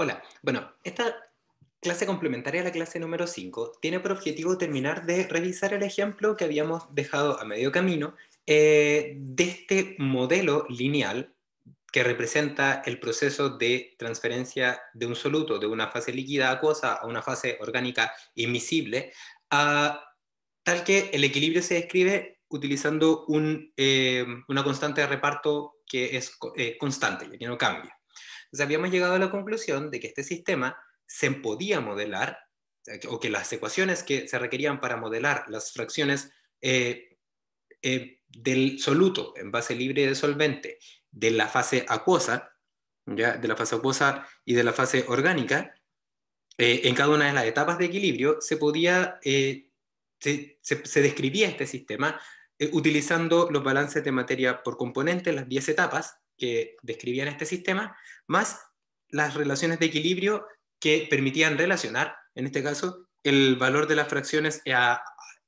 Hola, bueno, esta clase complementaria a la clase número 5 tiene por objetivo terminar de revisar el ejemplo que habíamos dejado a medio camino eh, de este modelo lineal que representa el proceso de transferencia de un soluto de una fase líquida acuosa a una fase orgánica inmisible, tal que el equilibrio se describe utilizando eh, una constante de reparto que es eh, constante, que no cambia habíamos llegado a la conclusión de que este sistema se podía modelar, eh, o que las ecuaciones que se requerían para modelar las fracciones eh, eh, del soluto en base libre de solvente de la fase acuosa, ¿ya? de la fase acuosa y de la fase orgánica, en cada una de las etapas de equilibrio se podía, se, se, describía este sistema utilizando los balances de materia por componente, las 10 etapas que describían este sistema, más las relaciones de equilibrio que permitían relacionar, en este caso, el valor de las fracciones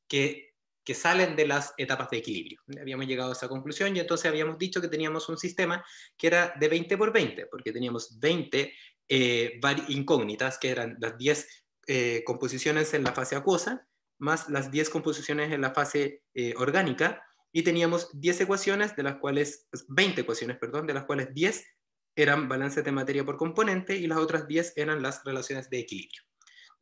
que, salen de las etapas de equilibrio. Habíamos llegado a esa conclusión y entonces habíamos dicho que teníamos un sistema que era de 20 por 20, porque teníamos 20 eh, incógnitas, que eran las 10 eh, composiciones en la fase acuosa, más las 10 composiciones en la fase eh, orgánica, y teníamos 10 ecuaciones, de las cuales, 20 ecuaciones, perdón, de las cuales 10 eran balances de materia por componente y las otras 10 eran las relaciones de equilibrio.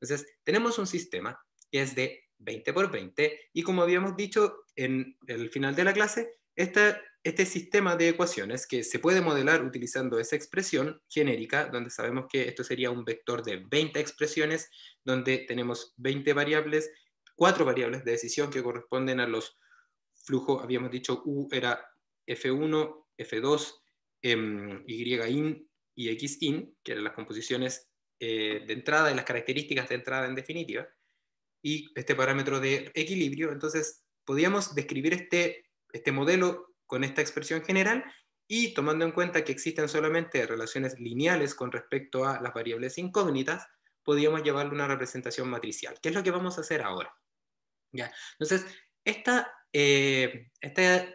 Entonces, tenemos un sistema que es de 20 por 20 y como habíamos dicho en el final de la clase, esta, este sistema de ecuaciones que se puede modelar utilizando esa expresión genérica, donde sabemos que esto sería un vector de 20 expresiones, donde tenemos 20 variables, cuatro variables de decisión que corresponden a los flujos, habíamos dicho U era F1, F2, Em, y X-in, que eran las composiciones eh, de entrada y las características de entrada en definitiva, y este parámetro de equilibrio, entonces podíamos describir este, este modelo con esta expresión general y tomando en cuenta que existen solamente relaciones lineales con respecto a las variables incógnitas, podíamos llevarle una representación matricial, que es lo que vamos a hacer ahora. ¿Ya? Entonces, esta, eh, esta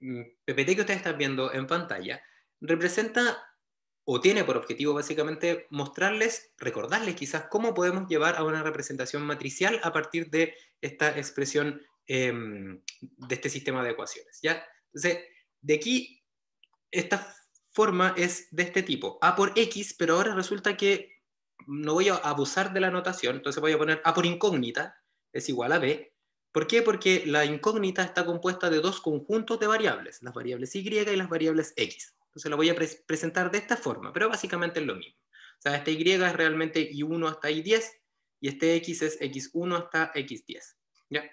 mm, PPT que ustedes están viendo en pantalla representa o tiene por objetivo básicamente mostrarles, recordarles quizás cómo podemos llevar a una representación matricial a partir de esta expresión em, de este sistema de ecuaciones. ¿ya? Entonces, de aquí, esta forma es de este tipo, A por X, pero ahora resulta que no voy a abusar de la notación, entonces voy a poner A por incógnita, es igual a B. ¿Por qué? Porque la incógnita está compuesta de dos conjuntos de variables, las variables Y y las variables X. Entonces lo voy a presentar de esta forma, pero básicamente es lo mismo. O sea, este Y es realmente Y1 hasta Y10 y este X es X1 hasta X10. ¿Ya?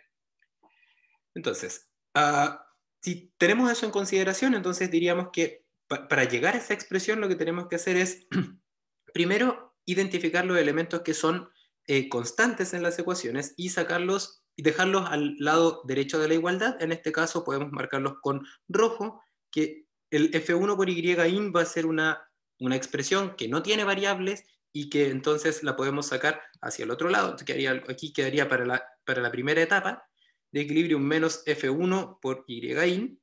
Entonces, ah, si tenemos eso en consideración, entonces diríamos que para llegar a esa expresión lo que tenemos que hacer es, primero, identificar los elementos que son eh, constantes en las ecuaciones y sacarlos y dejarlos al lado derecho de la igualdad. En este caso podemos marcarlos con rojo, que el F1 por Y in va a ser una, expresión que no tiene variables y que entonces la podemos sacar hacia el otro lado. Quedaría, aquí quedaría para la, para la primera etapa de equilibrio menos F1 por Y in,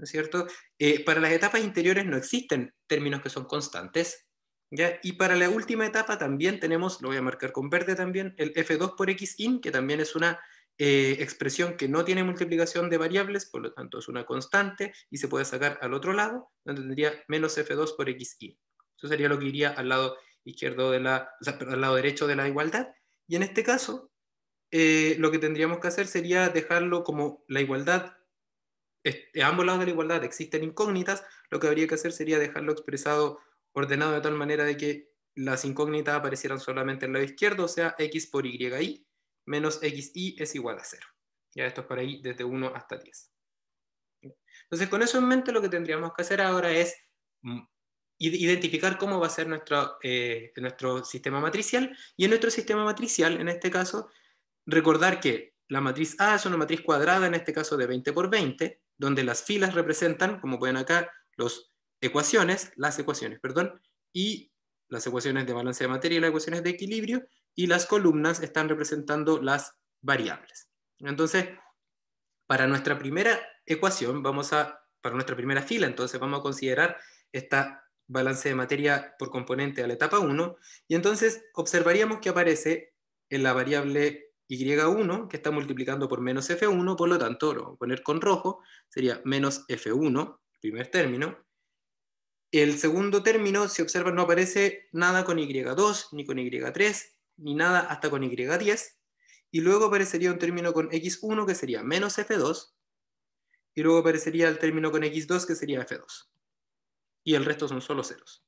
es cierto? Eh, para las etapas interiores no existen términos que son constantes, ¿ya? Y para la última etapa también tenemos, lo voy a marcar con verde también, el F2 por X in, que también es una eh, expresión que no tiene multiplicación de variables, por lo tanto es una constante y se puede sacar al otro lado, donde tendría menos F2 por XI. Eso sería lo que iría al lado izquierdo de la, o sea, lado derecho de la igualdad. Y en este caso, eh, lo que tendríamos que hacer sería dejarlo como la igualdad, este, ambos lados de la igualdad existen incógnitas, lo que habría que hacer sería dejarlo expresado, ordenado de tal manera de que las incógnitas aparecieran solamente el lado izquierdo, o sea, x por y y menos xi es igual a 0. Ya esto es por ahí desde 1 hasta 10. Entonces, con eso en mente, lo que tendríamos que hacer ahora es mm, identificar cómo va a ser nuestro, eh, nuestro sistema matricial. Y en nuestro sistema matricial, en este caso, recordar que la matriz A es una matriz cuadrada, en este caso de 20 por 20, donde las filas representan, como pueden acá, las ecuaciones, las ecuaciones, perdón, y las ecuaciones de balance de materia y las ecuaciones de equilibrio, y las columnas están representando las variables. Entonces, para nuestra primera ecuación, vamos a, para nuestra primera fila, entonces vamos a considerar esta balance de materia por componente a la etapa 1, y entonces observaríamos que aparece en la variable y1, que está multiplicando por menos f1, por lo tanto lo vamos a poner con rojo, sería menos f1, primer término. El segundo término, si observa no aparece nada con y2 ni con y3, ni nada hasta con y10, y luego aparecería un término con x1 que sería menos f2, y luego aparecería el término con x2 que sería f2. Y el resto son solo ceros.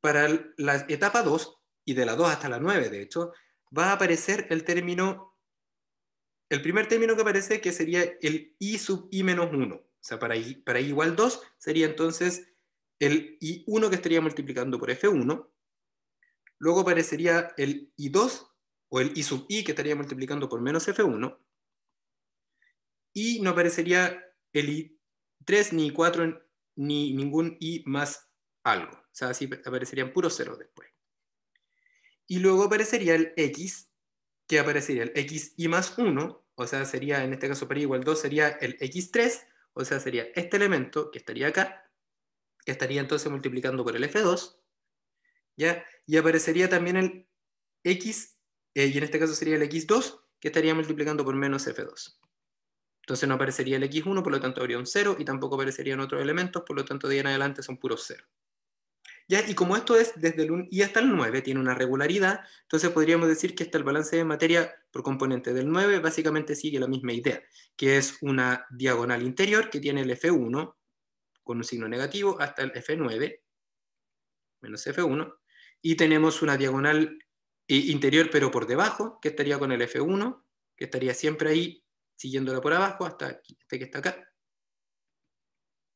Para la etapa 2, y de la 2 hasta la 9 de hecho, va a aparecer el término, el primer término que aparece que sería el i sub i menos 1. O sea, para i, para i igual 2 sería entonces el i1 que estaría multiplicando por f1, Luego aparecería el I2 o el I sub I que estaría multiplicando por menos F1. Y no aparecería el I3 ni I4 ni ningún I más algo. O sea, así aparecerían puros ceros después. Y luego aparecería el X, que aparecería el X i más 1, o sea, sería en este caso para igual 2, sería el X3, o sea, sería este elemento que estaría acá, que estaría entonces multiplicando por el F2, y aparecería también el X, eh, y en este caso sería el X2, que estaría multiplicando por menos F2. Entonces no aparecería el X1, por lo tanto habría un 0, y tampoco aparecerían otros elementos, por lo tanto de ahí en adelante son puros 0. ¿Ya? Y como esto es desde el 1 y hasta el 9, tiene una regularidad, entonces podríamos decir que hasta el balance de materia por componente del 9 básicamente sigue la misma idea, que es una diagonal interior que tiene el F1 con un signo negativo hasta el F9, menos F1, y tenemos una diagonal eh, interior pero por debajo, que estaría con el F1, que estaría siempre ahí siguiéndola por abajo hasta este que está acá.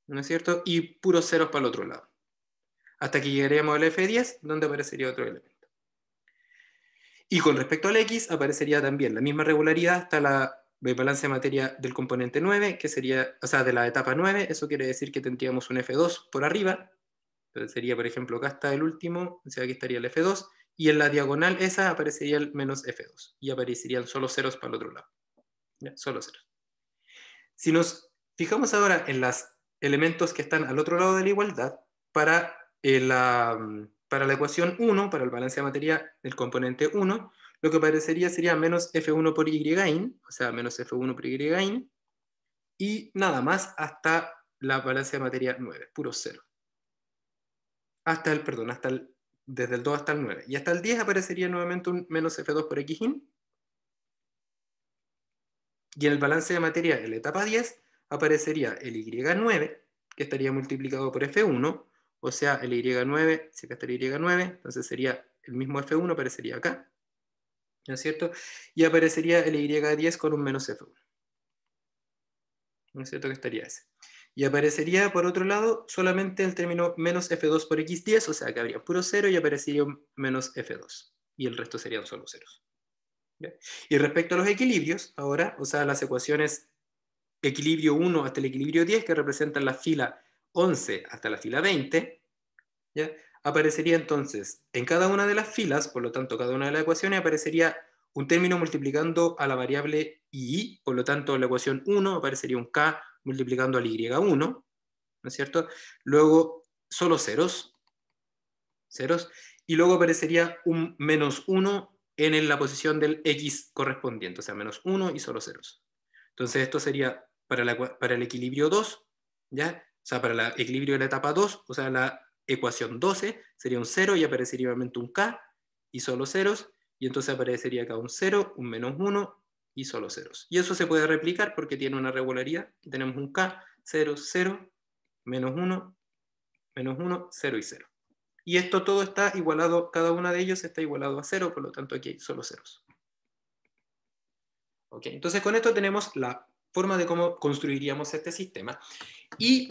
¿No es cierto? Y puros ceros para el otro lado. Hasta aquí llegaríamos al F10, donde aparecería otro elemento. Y con respecto al X, aparecería también la misma regularidad hasta la balance de materia del componente 9, que sería, o sea, de la etapa 9, eso quiere decir que tendríamos un F2 por arriba, sería, por ejemplo, acá está el último, o sea, aquí estaría el F2, y en la diagonal esa aparecería el menos F2, y aparecerían solo ceros para el otro lado. Solo ceros. Si nos fijamos ahora en los elementos que están al otro lado de la igualdad, para, eh, la, para la ecuación 1, para el balance de materia del componente 1, lo que aparecería sería menos F1 por Y, o sea, menos F1 por Y, y nada más hasta la balance de materia 9, puro cero hasta el, perdón, hasta desde el 2 hasta el 9. Y hasta el 10 aparecería nuevamente un menos F2 por X in. Y en el balance de materia en la etapa 10 aparecería el Y9, que estaría multiplicado por F1, o sea, el Y9, si acá está el Y9, entonces sería el mismo F1, aparecería acá, ¿no es cierto? Y aparecería el Y10 con un menos F1. ¿No es cierto que estaría ese? Y aparecería, por otro lado, solamente el término menos f2 por x10, o sea que habría puro cero y aparecería menos f2. Y el resto serían solo ceros. Y respecto a los equilibrios, ahora, o sea, las ecuaciones equilibrio 1 hasta el equilibrio 10, que representan la fila 11 hasta la fila 20, ¿ya? aparecería entonces en cada una de las filas, por lo tanto cada una de las ecuaciones, aparecería un término multiplicando a la variable i, por lo tanto la ecuación 1 aparecería un k multiplicando al y1, ¿no es cierto? Luego solo ceros, ceros, y luego aparecería un menos 1 en la posición del x correspondiente, o sea, menos 1 y solo ceros. Entonces esto sería para, para el equilibrio 2, ¿ya? o sea, para el equilibrio de la etapa 2, o sea, la ecuación 12 sería un 0 y aparecería obviamente un k y solo ceros, y entonces aparecería acá un 0, un menos 1 y solo ceros. Y eso se puede replicar porque tiene una regularidad. Tenemos un K, 0, 0, menos 1, menos 1, 0 y 0. Y esto todo está igualado, cada uno de ellos está igualado a 0, por lo tanto aquí hay solo ceros. ok entonces con esto tenemos la forma de cómo construiríamos este sistema. Y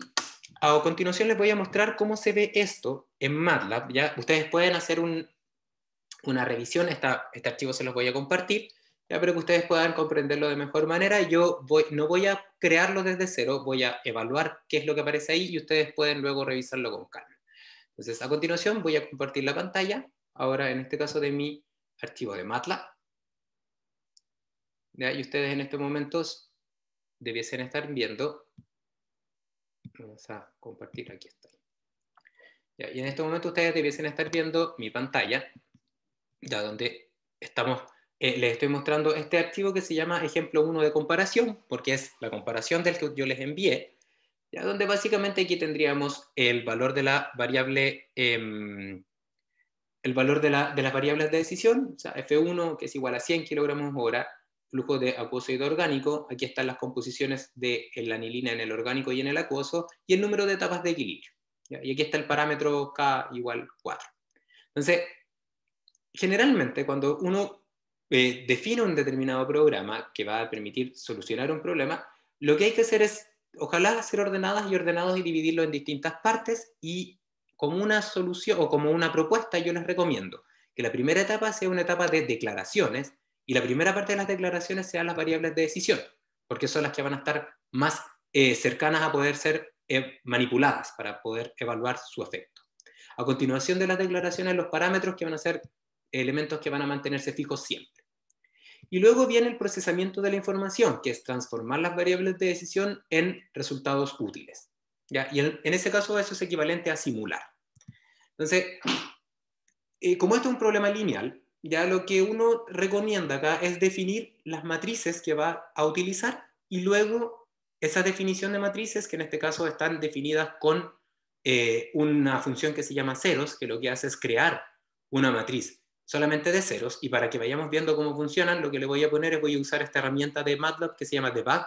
a continuación les voy a mostrar cómo se ve esto en MATLAB. Ya ustedes pueden hacer un, una revisión, esta, este archivo se los voy a compartir, ya, pero que ustedes puedan comprenderlo de mejor manera. Yo no voy a crearlo desde cero, voy a evaluar qué es lo que aparece ahí y ustedes pueden luego revisarlo con calma. Entonces, a continuación voy a compartir la pantalla, ahora en este caso de mi archivo de MATLAB. Y ustedes en estos momentos debiesen estar viendo. Vamos a compartir, aquí está. Y en este momento ustedes debiesen estar viendo mi pantalla, ya donde estamos eh, les estoy mostrando este archivo que se llama ejemplo 1 de comparación, porque es la comparación del que yo les envié, ya donde básicamente aquí tendríamos el valor de la variable, em, el valor de, la, de, las variables de decisión, o sea, F1 que es igual a 100 kilogramos hora, flujo de acuoso y de orgánico, aquí están las composiciones de la anilina en el orgánico y en el acuoso, y el número de etapas de equilibrio. Y aquí está el parámetro K igual 4. Entonces, generalmente cuando uno eh, define un determinado programa que va a permitir solucionar un problema, lo que hay que hacer es, ojalá, ser ordenadas y ordenados y dividirlo en distintas partes y como una solución o como una propuesta yo les recomiendo que la primera etapa sea una etapa de declaraciones y la primera parte de las declaraciones sean las variables de decisión, porque son las que van a estar más eh, cercanas a poder ser eh, manipuladas para poder evaluar su efecto. A continuación de las declaraciones, los parámetros que van a ser elementos que van a mantenerse fijos siempre. Y luego viene el procesamiento de la información, que es transformar las variables de decisión en resultados útiles. ¿ya? Y en, ese caso eso es equivalente a simular. Entonces, eh, como esto es un problema lineal, ya lo que uno recomienda acá es definir las matrices que va a utilizar y luego esa definición de matrices, que en este caso están definidas con eh, una función que se llama ceros, que lo que hace es crear una matriz solamente de ceros. Y para que vayamos viendo cómo funcionan, lo que le voy a poner es voy a usar esta herramienta de MATLAB que se llama debug,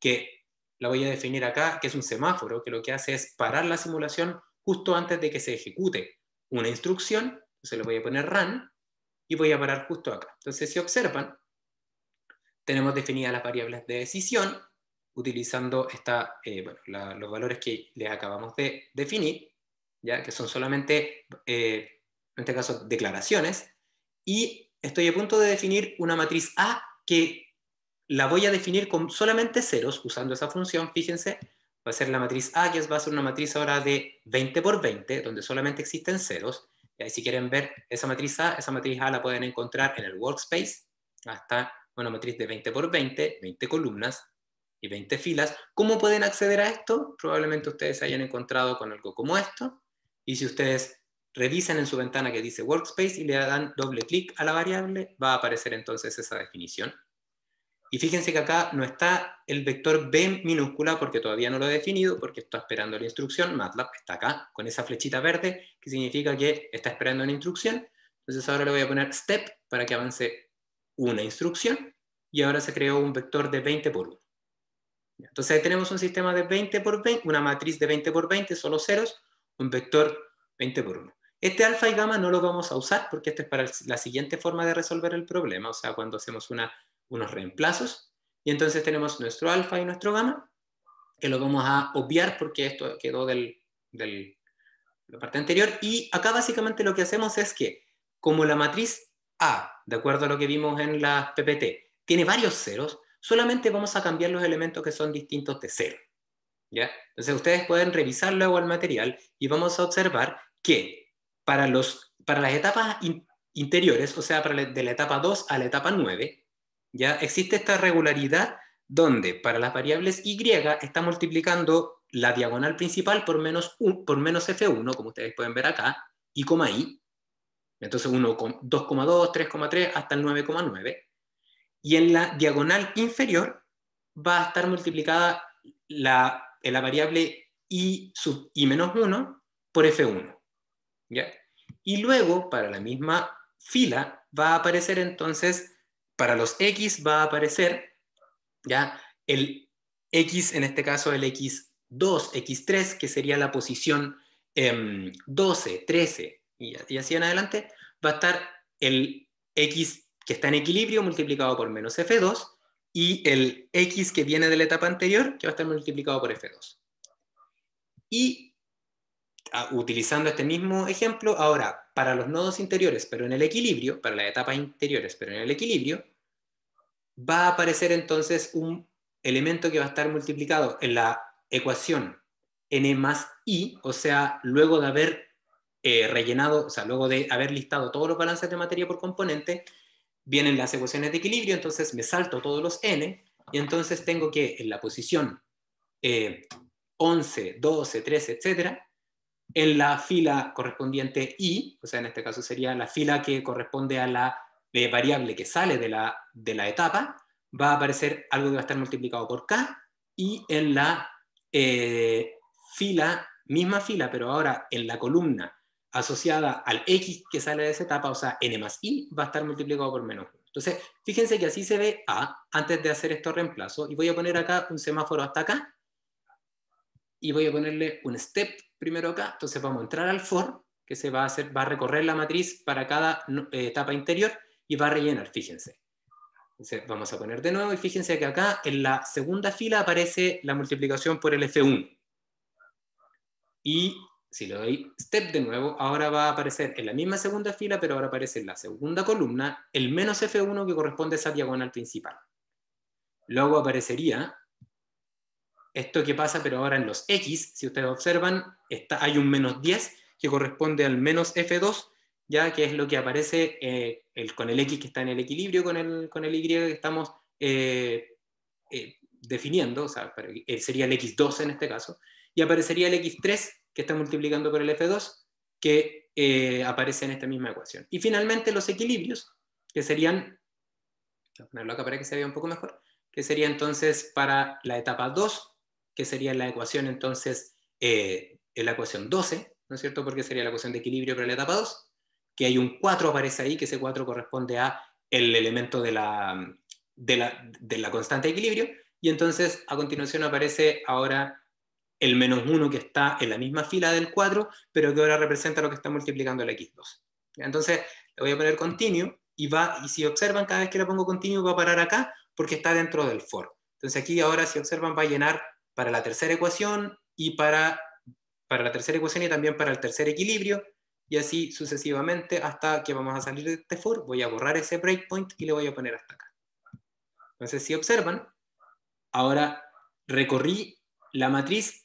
que la voy a definir acá, que es un semáforo, que lo que hace es parar la simulación justo antes de que se ejecute una instrucción. Entonces le voy a poner run y voy a parar justo acá. Entonces si observan, tenemos definidas las variables de decisión, utilizando esta, eh, los valores que le acabamos de definir, ya que son solamente, eh, en este caso, declaraciones, y estoy a punto de definir una matriz A que la voy a definir con solamente ceros, usando esa función, fíjense, va a ser la matriz A, que va a ser una matriz ahora de 20 por 20, donde solamente existen ceros. Y ahí si quieren ver esa matriz A, esa matriz A la pueden encontrar en el workspace, hasta una matriz de 20 por 20, 20 columnas y 20 filas. ¿Cómo pueden acceder a esto? Probablemente ustedes hayan encontrado con algo como esto. Y si ustedes revisan en su ventana que dice workspace y le dan doble clic a la variable, va a aparecer entonces esa definición. Y fíjense que acá no está el vector B minúscula porque todavía no lo he definido, porque está esperando la instrucción, MATLAB está acá, con esa flechita verde, que significa que está esperando una instrucción. Entonces ahora le voy a poner step para que avance una instrucción, y ahora se creó un vector de 20 por 1. Entonces tenemos un sistema de 20 por 20, una matriz de 20 por 20, solo ceros, un vector 20 por 1. Este alfa y gamma no lo vamos a usar porque este es para la siguiente forma de resolver el problema, o sea, cuando hacemos una, unos reemplazos, y entonces tenemos nuestro alfa y nuestro gamma, que lo vamos a obviar porque esto quedó del, la parte anterior, y acá básicamente lo que hacemos es que, como la matriz A, de acuerdo a lo que vimos en la PPT, tiene varios ceros, solamente vamos a cambiar los elementos que son distintos de cero. ¿ya? Entonces ustedes pueden revisar luego el material y vamos a observar que para, los, para las etapas interiores, o sea, de la etapa 2 a la etapa 9, ya existe esta regularidad donde para las variables y está multiplicando la diagonal principal por menos, por menos f1, como ustedes pueden ver acá, y coma i. Entonces 2,2, 3,3 hasta el 9,9. Y en la diagonal inferior va a estar multiplicada la, la variable i sub i menos 1 por f1. Y luego, para la misma fila, va a aparecer entonces, para los X va a aparecer, ¿ya? El X, en este caso el X2, X3, que sería la posición 12, em, 13, y, y así en adelante, va a estar el X que está en equilibrio multiplicado por menos F2, y el X que viene de la etapa anterior, que va a estar multiplicado por F2. Y utilizando este mismo ejemplo, ahora para los nodos interiores, pero en el equilibrio, para la etapa interiores, pero en el equilibrio, va a aparecer entonces un elemento que va a estar multiplicado en la ecuación n más i, o sea, luego de haber eh, rellenado, o sea, luego de haber listado todos los balances de materia por componente, vienen las ecuaciones de equilibrio, entonces me salto todos los n, y entonces tengo que en la posición 11, 12, 13, etcétera, en la fila correspondiente i, o sea, en este caso sería la fila que corresponde a la eh, variable que sale de la, de la etapa, va a aparecer algo que va a estar multiplicado por k, y en la eh, fila, misma fila, pero ahora en la columna asociada al x que sale de esa etapa, o sea, n más i, va a estar multiplicado por menos 1. Entonces, fíjense que así se ve A antes de hacer estos reemplazos, y voy a poner acá un semáforo hasta acá, y voy a ponerle un step primero acá, entonces vamos a entrar al for, que se va a, hacer, va a recorrer la matriz para cada eh, etapa interior y va a rellenar, fíjense. Entonces vamos a poner de nuevo y fíjense que acá en la segunda fila aparece la multiplicación por el F1. Y si le doy step de nuevo, ahora va a aparecer en la misma segunda fila, pero ahora aparece en la segunda columna el menos F1 que corresponde a esa diagonal principal. Luego aparecería esto que pasa, pero ahora en los X, si ustedes observan, está, hay un menos 10 que corresponde al menos F2, ya que es lo que aparece eh, el, con el X que está en el equilibrio con el, con Y que estamos eh, eh, definiendo, o sea, sería el X2 en este caso, y aparecería el X3 que está multiplicando por el F2, que aparece en esta misma ecuación. Y finalmente los equilibrios, que serían, voy a ponerlo acá para que se vea un poco mejor, que sería entonces para la etapa 2 que sería la ecuación entonces, eh, la ecuación 12, ¿no es cierto? Porque sería la ecuación de equilibrio para la etapa 2, que hay un 4 aparece ahí, que ese 4 corresponde a el elemento de la, de la, constante de equilibrio, y entonces a continuación aparece ahora el menos 1 que está en la misma fila del 4, pero que ahora representa lo que está multiplicando el x2. Entonces le voy a poner continuo, y, va, y si observan, cada vez que le pongo continuo va a parar acá, porque está dentro del for. Entonces aquí ahora, si observan, va a llenar para la tercera ecuación y para, para la tercera ecuación y también para el tercer equilibrio, y así sucesivamente hasta que vamos a salir de este for, voy a borrar ese breakpoint y le voy a poner hasta acá. Entonces, si observan, ahora recorrí la matriz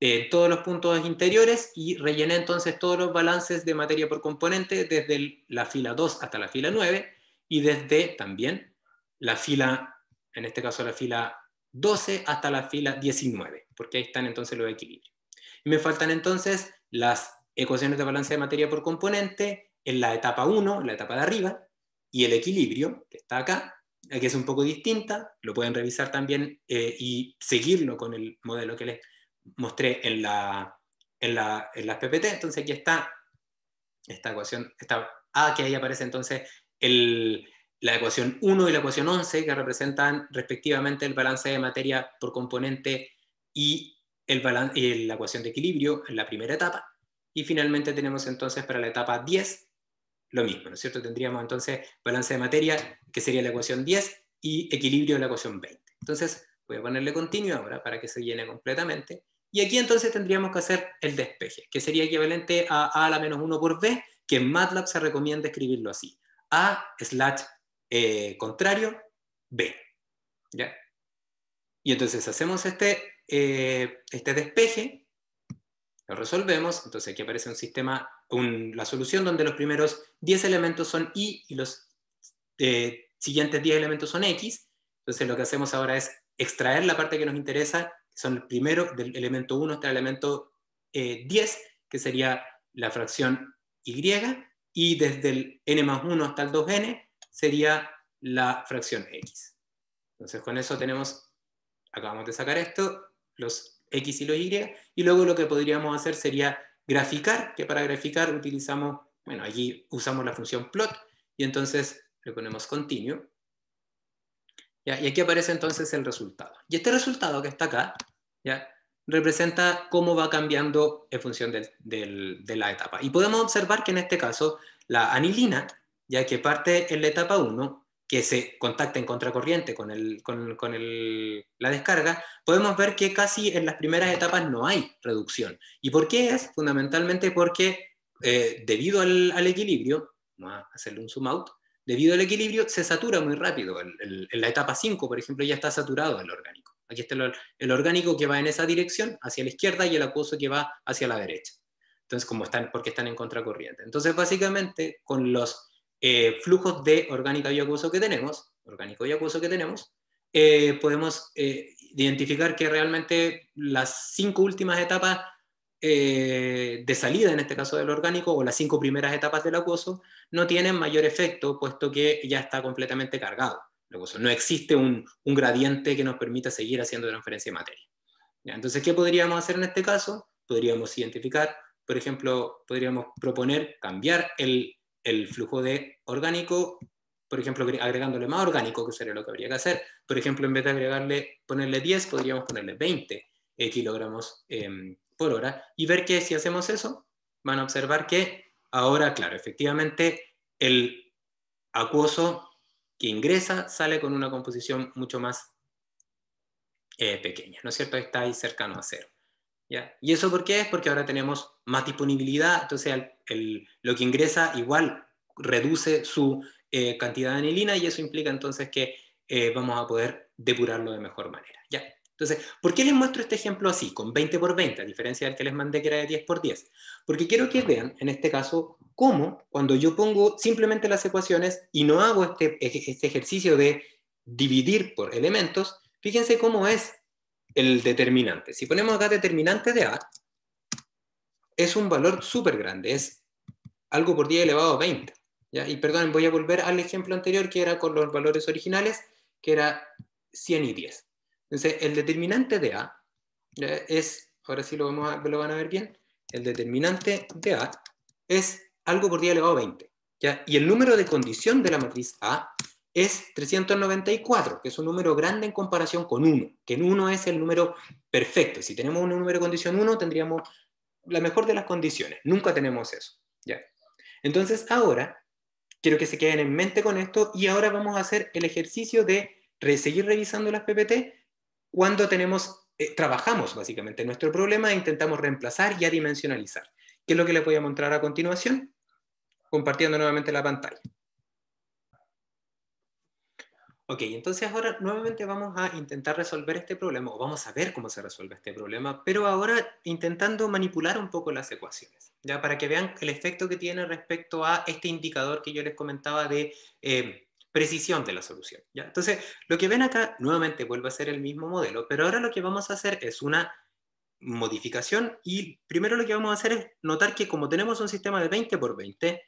en todos los puntos interiores y rellené entonces todos los balances de materia por componente desde la fila 2 hasta la fila 9 y desde también la fila, en este caso la fila 12 hasta la fila 19, porque ahí están entonces los equilibrios. me faltan entonces las ecuaciones de balance de materia por componente en la etapa 1, la etapa de arriba, y el equilibrio, que está acá, que es un poco distinta, lo pueden revisar también eh, y seguirlo con el modelo que les mostré en, la, las PPT. Entonces aquí está esta ecuación, esta A que ahí aparece entonces el, la ecuación 1 y la ecuación 11, que representan respectivamente el balance de materia por componente y, el balance, y la ecuación de equilibrio en la primera etapa. Y finalmente tenemos entonces para la etapa 10 lo mismo, ¿no es cierto? Tendríamos entonces balance de materia, que sería la ecuación 10, y equilibrio en la ecuación 20. Entonces voy a ponerle continuo ahora para que se llene completamente. Y aquí entonces tendríamos que hacer el despeje, que sería equivalente a a a la menos 1 por b, que en MATLAB se recomienda escribirlo así. a slash eh, contrario, B. ¿Ya? Y entonces hacemos este, eh, este despeje, lo resolvemos, entonces aquí aparece un sistema, la solución donde los primeros 10 elementos son Y y los eh, siguientes 10 elementos son X, entonces lo que hacemos ahora es extraer la parte que nos interesa, que son el primero del elemento 1 hasta el elemento 10, que sería la fracción Y, y desde el n más 1 hasta el 2n, sería la fracción x. Entonces con eso tenemos, acabamos de sacar esto, los x y los y, y luego lo que podríamos hacer sería graficar, que para graficar utilizamos, bueno, allí usamos la función plot, y entonces le ponemos continue, y aquí aparece entonces el resultado. Y este resultado que está acá, ¿ya? representa cómo va cambiando en función de la etapa. Y podemos observar que en este caso, la anilina, ya que parte en la etapa 1, que se contacta en contracorriente con, el, con, la descarga, podemos ver que casi en las primeras etapas no hay reducción. ¿Y por qué es? Fundamentalmente porque eh, debido al, equilibrio, vamos a hacerle un zoom out, debido al equilibrio se satura muy rápido. en la etapa 5, por ejemplo, ya está saturado el orgánico. Aquí está el, orgánico que va en esa dirección, hacia la izquierda, y el acuoso que va hacia la derecha. Entonces, como están, porque están en contracorriente. Entonces, básicamente, con los eh, flujos de orgánico y acuoso que tenemos, orgánico y acuoso que tenemos, eh, podemos eh, identificar que realmente las cinco últimas etapas de salida, en este caso del orgánico, o las cinco primeras etapas del acuoso, no tienen mayor efecto, puesto que ya está completamente cargado. No existe un, gradiente que nos permita seguir haciendo transferencia de materia. Entonces, ¿qué podríamos hacer en este caso? Podríamos identificar, por ejemplo, podríamos proponer cambiar el el flujo de orgánico, por ejemplo, agregándole más orgánico, que sería lo que habría que hacer. Por ejemplo, en vez de agregarle, ponerle 10, podríamos ponerle 20 kilogramos em, por hora y ver que si hacemos eso, van a observar que ahora, claro, efectivamente, el acuoso que ingresa sale con una composición mucho más eh, pequeña, ¿no es cierto? Está ahí cercano a cero. ¿Y eso por qué es? Porque ahora tenemos más disponibilidad, entonces lo que ingresa igual reduce su eh, cantidad de anilina y eso implica entonces que eh, vamos a poder depurarlo de mejor manera. ¿ya? Entonces, ¿por qué les muestro este ejemplo así, con 20 por 20, a diferencia del que les mandé que era de 10 por 10? Porque quiero que vean, en este caso, cómo cuando yo pongo simplemente las ecuaciones y no hago este, este ejercicio de dividir por elementos, fíjense cómo es el determinante. Si ponemos acá determinante de A, es un valor súper grande, es algo por 10 elevado a 20. ¿ya? Y perdón, voy a volver al ejemplo anterior que era con los valores originales, que era 100 y 10. Entonces, el determinante de A es, ahora sí lo, vamos lo van a ver bien, el determinante de A es algo por 10 elevado a 20. ¿ya? Y el número de condición de la matriz A es 394, que es un número grande en comparación con 1, que en 1 es el número perfecto. Si tenemos un número de condición 1, tendríamos la mejor de las condiciones. Nunca tenemos eso. ¿ya? Entonces, ahora, quiero que se queden en mente con esto y ahora vamos a hacer el ejercicio de seguir revisando las PPT cuando tenemos, eh, trabajamos básicamente nuestro problema e intentamos reemplazar y adimensionalizar, ¿Qué es lo que les voy a mostrar a continuación, compartiendo nuevamente la pantalla. Ok, entonces ahora nuevamente vamos a intentar resolver este problema, o vamos a ver cómo se resuelve este problema, pero ahora intentando manipular un poco las ecuaciones, ya para que vean el efecto que tiene respecto a este indicador que yo les comentaba de eh, precisión de la solución. ¿ya? Entonces, lo que ven acá nuevamente vuelve a ser el mismo modelo, pero ahora lo que vamos a hacer es una modificación y primero lo que vamos a hacer es notar que como tenemos un sistema de 20 por 20,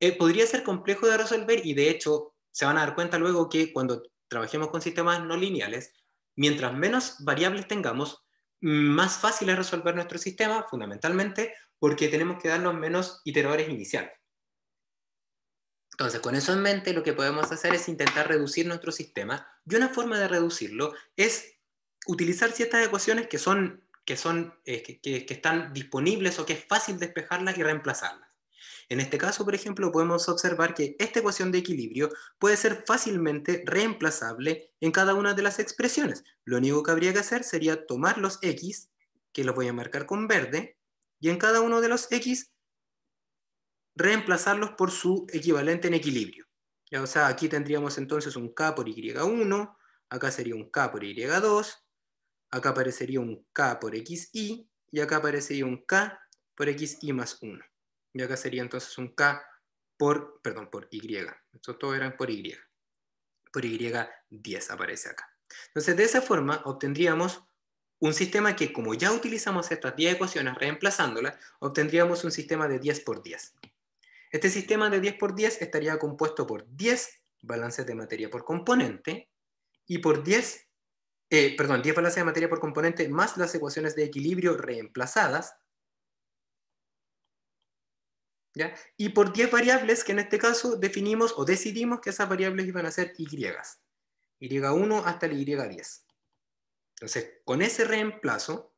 eh, podría ser complejo de resolver y de hecho se van a dar cuenta luego que cuando trabajemos con sistemas no lineales, mientras menos variables tengamos, más fácil es resolver nuestro sistema, fundamentalmente porque tenemos que darnos menos iteradores iniciales. Entonces, con eso en mente, lo que podemos hacer es intentar reducir nuestro sistema, y una forma de reducirlo es utilizar ciertas ecuaciones que, son, que, son, eh, que están disponibles o que es fácil despejarlas y reemplazarlas. En este caso, por ejemplo, podemos observar que esta ecuación de equilibrio puede ser fácilmente reemplazable en cada una de las expresiones. Lo único que habría que hacer sería tomar los x, que los voy a marcar con verde, y en cada uno de los x reemplazarlos por su equivalente en equilibrio. Ya, o sea, aquí tendríamos entonces un k por y1, acá sería un k por y2, acá aparecería un k por xy, y acá aparecería un k por xy más 1 y acá sería entonces un K por, perdón, por Y. Esto todo eran por Y. Por Y10 aparece acá. Entonces, de esa forma obtendríamos un sistema que, como ya utilizamos estas 10 ecuaciones reemplazándolas, obtendríamos un sistema de 10 por 10. Este sistema de 10 por 10 estaría compuesto por 10 balances de materia por componente y por 10, eh, perdón, 10 balances de materia por componente más las ecuaciones de equilibrio reemplazadas y por 10 variables que en este caso definimos o decidimos que esas variables iban a ser Y, Y1 hasta el Y10. Entonces, con ese reemplazo,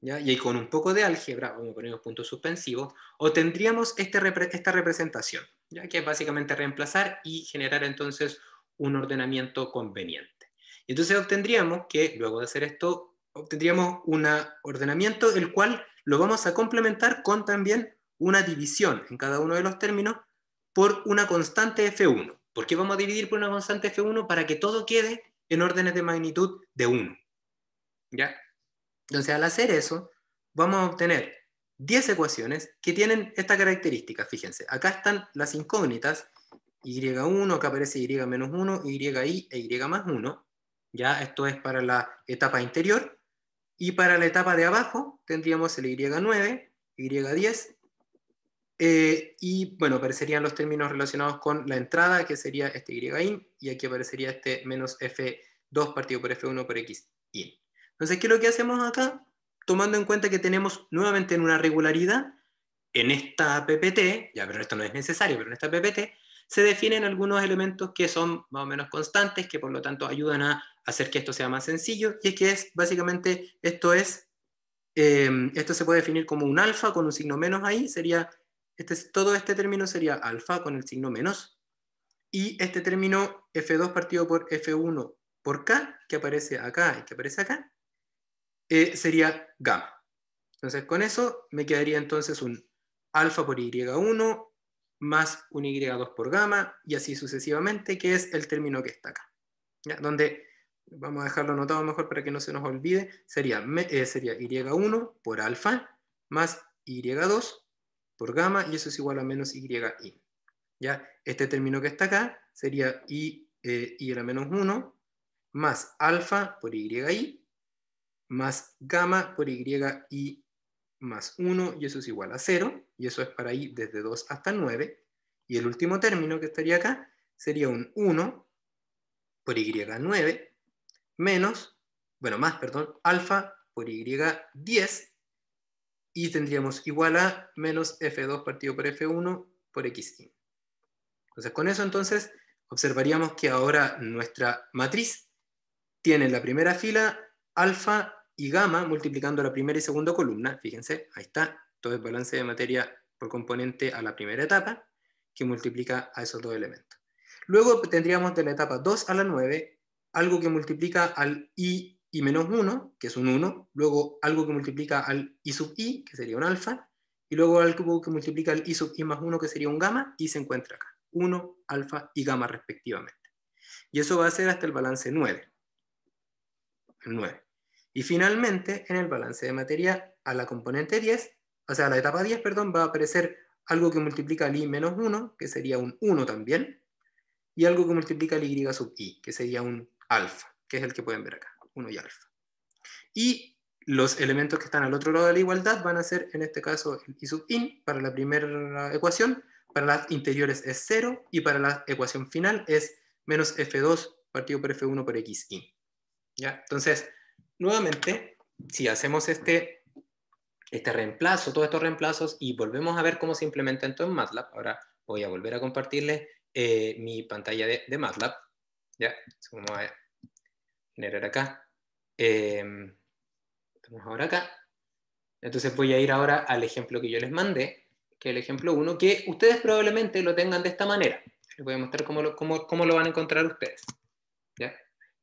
¿ya? y con un poco de álgebra, vamos a poner un punto suspensivos, obtendríamos este esta representación, ¿ya? que es básicamente reemplazar y generar entonces un ordenamiento conveniente. Y entonces obtendríamos que, luego de hacer esto, obtendríamos un ordenamiento el cual lo vamos a complementar con también una división en cada uno de los términos por una constante F1. ¿Por qué vamos a dividir por una constante F1? Para que todo quede en órdenes de magnitud de 1. ¿Ya? Entonces, al hacer eso, vamos a obtener 10 ecuaciones que tienen esta característica. Fíjense, acá están las incógnitas, y1, acá aparece y-1, y e y más 1. Ya, esto es para la etapa interior. Y para la etapa de abajo tendríamos el y9, y10 eh, y bueno, aparecerían los términos relacionados con la entrada, que sería este y y aquí aparecería este menos f2 partido por f1 por x in. Entonces, ¿qué es lo que hacemos acá? Tomando en cuenta que tenemos nuevamente en una regularidad, en esta PPT, ya pero esto no es necesario, pero en esta PPT, se definen algunos elementos que son más o menos constantes, que por lo tanto ayudan a hacer que esto sea más sencillo, y es que es básicamente esto es, eh, esto se puede definir como un alfa con un signo menos ahí, sería este todo este término sería alfa con el signo menos. Y este término F2 partido por F1 por K, que aparece acá y que aparece acá, eh, sería gamma. Entonces con eso me quedaría entonces un alfa por Y1 más un Y2 por gamma y así sucesivamente, que es el término que está acá. Donde, vamos a dejarlo anotado mejor para que no se nos olvide, sería, eh, sería Y1 por alfa más Y2 por gamma y eso es igual a menos y ¿ya? Este término que está acá sería i, eh, a la menos 1 más alfa por y más gamma por y más 1 y eso es igual a 0 y eso es para i desde 2 hasta 9 y el último término que estaría acá sería un 1 por y9 menos, bueno, más, perdón, alfa por y10 y tendríamos igual a menos F2 partido por F1 por X. Entonces con eso entonces observaríamos que ahora nuestra matriz tiene la primera fila alfa y gamma multiplicando la primera y segunda columna, fíjense, ahí está, todo el balance de materia por componente a la primera etapa, que multiplica a esos dos elementos. Luego tendríamos de la etapa 2 a la 9, algo que multiplica al i y menos 1, que es un 1, luego algo que multiplica al i sub i, que sería un alfa, y luego algo que multiplica al i sub i más 1, que sería un gamma, y se encuentra acá, 1, alfa y gamma respectivamente. Y eso va a ser hasta el balance 9. 9. Y finalmente, en el balance de materia, a la componente 10, o sea, a la etapa 10, perdón, va a aparecer algo que multiplica al i menos 1, que sería un 1 también, y algo que multiplica al y sub i, que sería un alfa, que es el que pueden ver acá. 1 y alfa. Y los elementos que están al otro lado de la igualdad van a ser, en este caso, el I sub in para la primera ecuación, para las interiores es 0 y para la ecuación final es menos f2 partido por f1 por x in. ¿Ya? Entonces, nuevamente, si hacemos este, este reemplazo, todos estos reemplazos, y volvemos a ver cómo se implementa entonces en MATLAB, ahora voy a volver a compartirles eh, mi pantalla de, de MATLAB. ¿Ya? Vamos a generar acá. Em, ahora acá. Entonces voy a ir ahora al ejemplo que yo les mandé, que es el ejemplo 1, que ustedes probablemente lo tengan de esta manera. Les voy a mostrar cómo lo, cómo, cómo lo van a encontrar ustedes. ¿ya?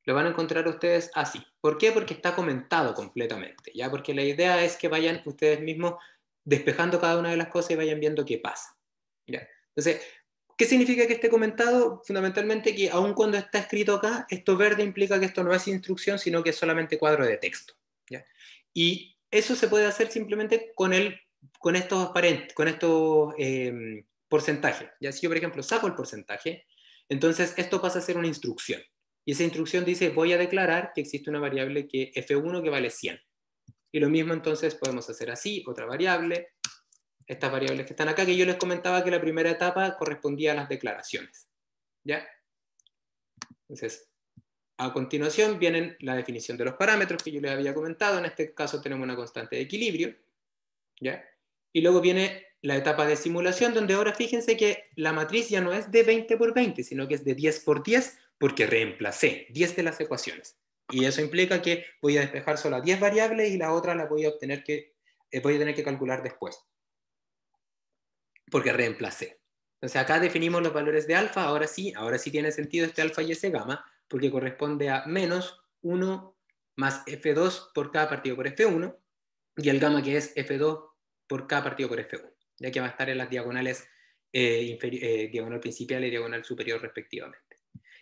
Lo van a encontrar ustedes así. ¿Por qué? Porque está comentado completamente. ¿ya? Porque la idea es que vayan ustedes mismos despejando cada una de las cosas y vayan viendo qué pasa. ¿ya? Entonces, ¿Qué significa que esté comentado? Fundamentalmente que aun cuando está escrito acá, esto verde implica que esto no es instrucción, sino que es solamente cuadro de texto. Y eso se puede hacer simplemente con, el, con estos, con estos em, porcentajes. ¿ya? Si yo, por ejemplo, saco el porcentaje, entonces esto pasa a ser una instrucción. Y esa instrucción dice, voy a declarar que existe una variable que f1 que vale 100. Y lo mismo entonces podemos hacer así, otra variable, estas variables que están acá, que yo les comentaba que la primera etapa correspondía a las declaraciones. ¿Ya? Entonces, a continuación vienen la definición de los parámetros que yo les había comentado, en este caso tenemos una constante de equilibrio, ¿ya? Y luego viene la etapa de simulación, donde ahora fíjense que la matriz ya no es de 20 por 20, sino que es de 10 por 10, porque reemplacé 10 de las ecuaciones. Y eso implica que voy a despejar solo 10 variables y la otra la voy a obtener que eh, voy a tener que calcular después porque reemplacé. Entonces acá definimos los valores de alfa, ahora sí, ahora sí tiene sentido este alfa y ese gamma, porque corresponde a menos 1 más F2 por K partido por F1, y el gamma que es F2 por K partido por F1, ya que va a estar en las diagonales eh, eh, diagonal principal y diagonal superior respectivamente.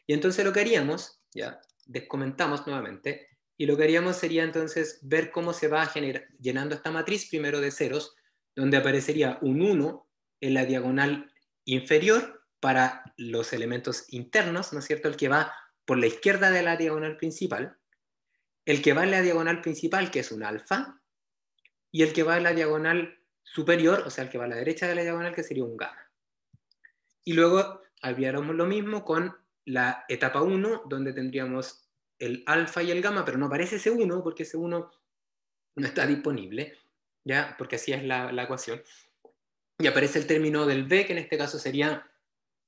Y entonces lo que haríamos, ya descomentamos nuevamente, y lo que haríamos sería entonces ver cómo se va llenando esta matriz primero de ceros, donde aparecería un 1 en la diagonal inferior para los elementos internos, ¿no es cierto? El que va por la izquierda de la diagonal principal, el que va en la diagonal principal, que es un alfa, y el que va en la diagonal superior, o sea, el que va a la derecha de la diagonal, que sería un gamma. Y luego haríamos lo mismo con la etapa 1, donde tendríamos el alfa y el gamma, pero no aparece ese 1, porque ese 1 no está disponible, ¿ya? porque así es la, la ecuación y aparece el término del B, que en este caso sería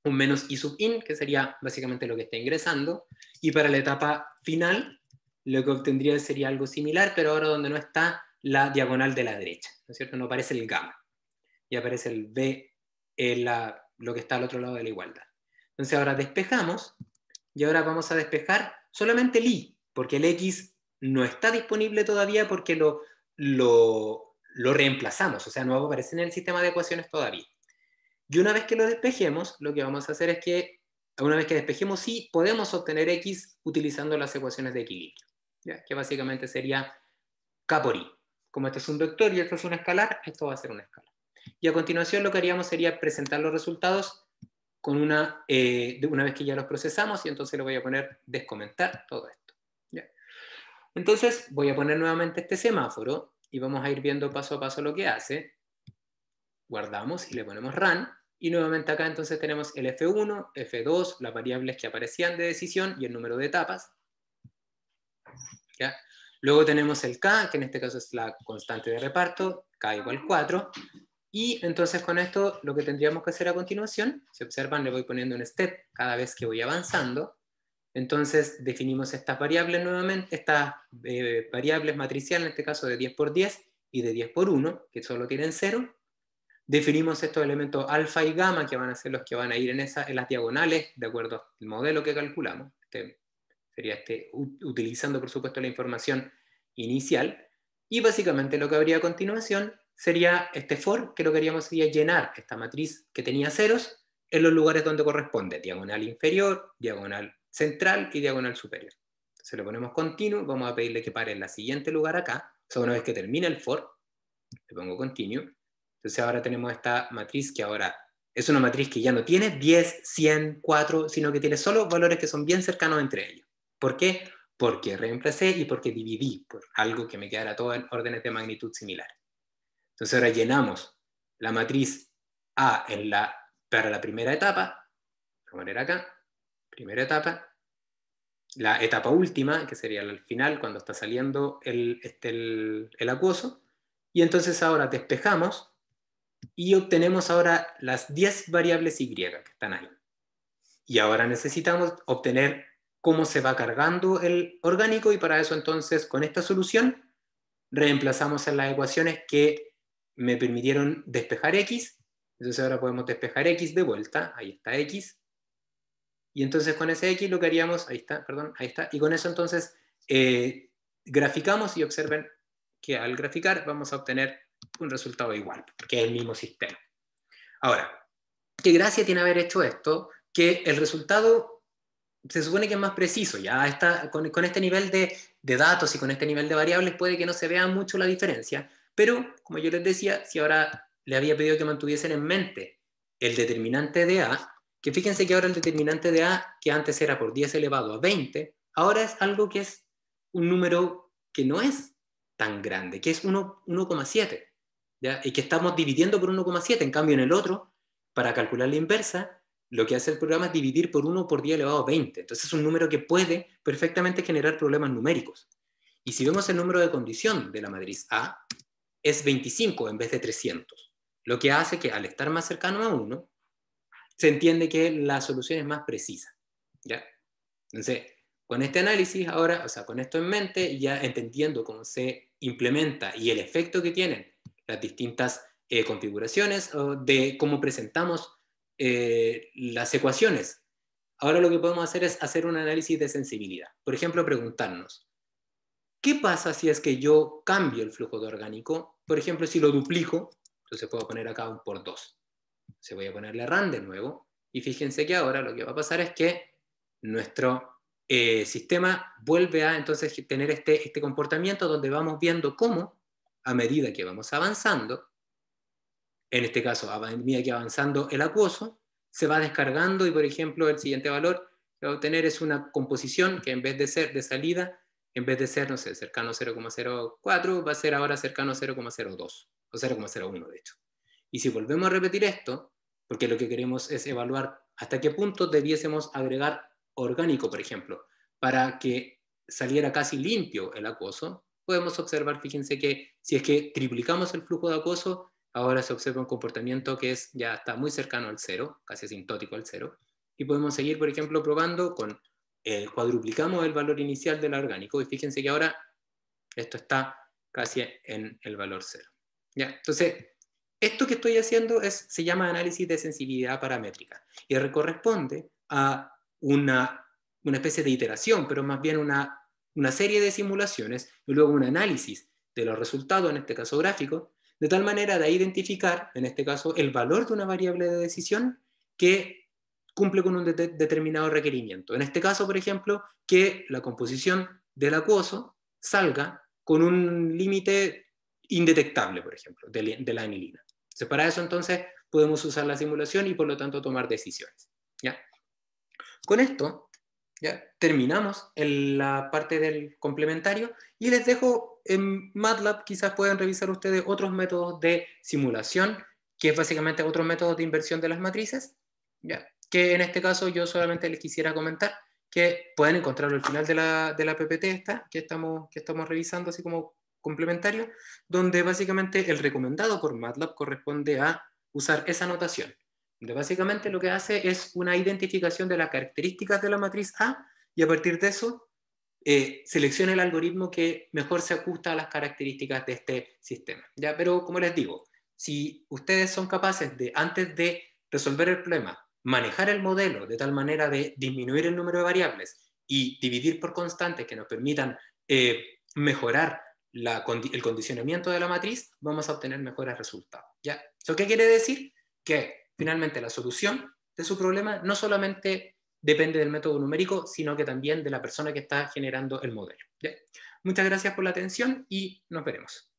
un menos I sub in, que sería básicamente lo que está ingresando, y para la etapa final lo que obtendría sería algo similar, pero ahora donde no está la diagonal de la derecha, ¿no es cierto? No aparece el gamma, y aparece el B, en lo que está al otro lado de la igualdad. Entonces ahora despejamos, y ahora vamos a despejar solamente el I, porque el X no está disponible todavía porque lo, lo reemplazamos, o sea, no aparece en el sistema de ecuaciones todavía. Y una vez que lo despejemos, lo que vamos a hacer es que, una vez que despejemos, sí podemos obtener x utilizando las ecuaciones de equilibrio, ¿ya? que básicamente sería k por Como esto es un vector y esto es un escalar, esto va a ser una escala. Y a continuación lo que haríamos sería presentar los resultados con una, eh, una vez que ya los procesamos, y entonces le voy a poner descomentar todo esto. Entonces voy a poner nuevamente este semáforo, y vamos a ir viendo paso a paso lo que hace. Guardamos y le ponemos run. Y nuevamente acá entonces tenemos el F1, F2, las variables que aparecían de decisión y el número de etapas. Luego tenemos el K, que en este caso es la constante de reparto, K igual 4. Y entonces con esto lo que tendríamos que hacer a continuación, si observan le voy poniendo un step cada vez que voy avanzando. Entonces definimos estas variables nuevamente, estas eh, variables matriciales, en este caso de 10 por 10 y de 10 por 1, que solo tienen 0. Definimos estos elementos alfa y gamma, que van a ser los que van a ir en, esas en las diagonales, de acuerdo al modelo que calculamos. Este sería este, utilizando, por supuesto, la información inicial. Y básicamente lo que habría a continuación sería este for, que lo que haríamos sería llenar esta matriz que tenía ceros en los lugares donde corresponde, diagonal inferior, diagonal central y diagonal superior. Entonces le ponemos continuo, vamos a pedirle que pare en la siguiente lugar acá, o una vez que termina el for, le pongo continuo, entonces ahora tenemos esta matriz que ahora es una matriz que ya no tiene 10, 100, 4, sino que tiene solo valores que son bien cercanos entre ellos. ¿Por qué? Porque reemplacé y porque dividí por algo que me quedara todo en órdenes de magnitud similar. Entonces ahora llenamos la matriz A en la, para la primera etapa, De a poner acá, primera etapa, la etapa última, que sería el final, cuando está saliendo el, este, el acuoso, y entonces ahora despejamos y obtenemos ahora las 10 variables Y que están ahí. Y ahora necesitamos obtener cómo se va cargando el orgánico y para eso entonces con esta solución reemplazamos en las ecuaciones que me permitieron despejar X. Entonces ahora podemos despejar X de vuelta, ahí está X, y entonces con ese X lo que haríamos, ahí está, perdón, ahí está, y con eso entonces eh, graficamos y observen que al graficar vamos a obtener un resultado igual, porque es el mismo sistema. Ahora, qué gracia tiene haber hecho esto, que el resultado se supone que es más preciso, ya está, con, este nivel de, de datos y con este nivel de variables puede que no se vea mucho la diferencia, pero como yo les decía, si ahora le había pedido que mantuviesen en mente el determinante de A, que fíjense que ahora el determinante de A, que antes era por 10 elevado a 20, ahora es algo que es un número que no es tan grande, que es 1,7, y que estamos dividiendo por 1,7, en cambio en el otro, para calcular la inversa, lo que hace el programa es dividir por 1 por 10 elevado a 20, entonces es un número que puede perfectamente generar problemas numéricos. Y si vemos el número de condición de la matriz A, es 25 en vez de 300, lo que hace que al estar más cercano a 1, se entiende que la solución es más precisa. ¿ya? Entonces, con este análisis ahora, o sea, con esto en mente, ya entendiendo cómo se implementa y el efecto que tienen las distintas eh, configuraciones de cómo presentamos eh, las ecuaciones, ahora lo que podemos hacer es hacer un análisis de sensibilidad. Por ejemplo, preguntarnos, ¿qué pasa si es que yo cambio el flujo de orgánico? Por ejemplo, si lo duplico, entonces puedo poner acá un por dos, se voy a ponerle RAN de nuevo, y fíjense que ahora lo que va a pasar es que nuestro eh, sistema vuelve a entonces tener este, este comportamiento donde vamos viendo cómo, a medida que vamos avanzando, en este caso, a medida que avanzando el acuoso, se va descargando y, por ejemplo, el siguiente valor que va a obtener es una composición que en vez de ser de salida, en vez de ser, no sé, cercano a 0,04, va a ser ahora cercano a 0,02 o 0,01 de hecho. Y si volvemos a repetir esto, porque lo que queremos es evaluar hasta qué punto debiésemos agregar orgánico, por ejemplo, para que saliera casi limpio el acoso, podemos observar, fíjense que si es que triplicamos el flujo de acoso, ahora se observa un comportamiento que es, ya está muy cercano al cero, casi asintótico al cero, y podemos seguir, por ejemplo, probando con, eh, cuadruplicamos el valor inicial del orgánico, y fíjense que ahora esto está casi en el valor cero. ¿Ya? Entonces, esto que estoy haciendo se llama análisis de sensibilidad paramétrica y corresponde a una, especie de iteración, pero más bien una, serie de simulaciones y luego un análisis de los resultados, en este caso gráfico, de tal manera de identificar, en este caso, el valor de una variable de decisión que cumple con un determinado requerimiento. En este caso, por ejemplo, que la composición del acuoso salga con un límite indetectable, por ejemplo, de, la anilina para eso entonces podemos usar la simulación y por lo tanto tomar decisiones. ¿ya? Con esto ¿ya? terminamos en la parte del complementario y les dejo en MATLAB, quizás puedan revisar ustedes otros métodos de simulación, que es básicamente otro método de inversión de las matrices, ¿ya? que en este caso yo solamente les quisiera comentar que pueden encontrarlo al final de la, de la PPT esta, que estamos, que estamos revisando, así como complementario, donde básicamente el recomendado por MATLAB corresponde a usar esa notación, donde básicamente lo que hace es una identificación de las características de la matriz A y a partir de eso eh, selecciona el algoritmo que mejor se ajusta a las características de este sistema. ¿ya? Pero como les digo, si ustedes son capaces de, antes de resolver el problema, manejar el modelo de tal manera de disminuir el número de variables y dividir por constantes que nos permitan eh, mejorar el condicionamiento de la matriz, vamos a obtener mejores resultados. ¿ya? ¿Eso qué quiere decir? Que finalmente la solución de su problema no solamente depende del método numérico, sino que también de la persona que está generando el modelo. Muchas gracias por la atención y nos veremos.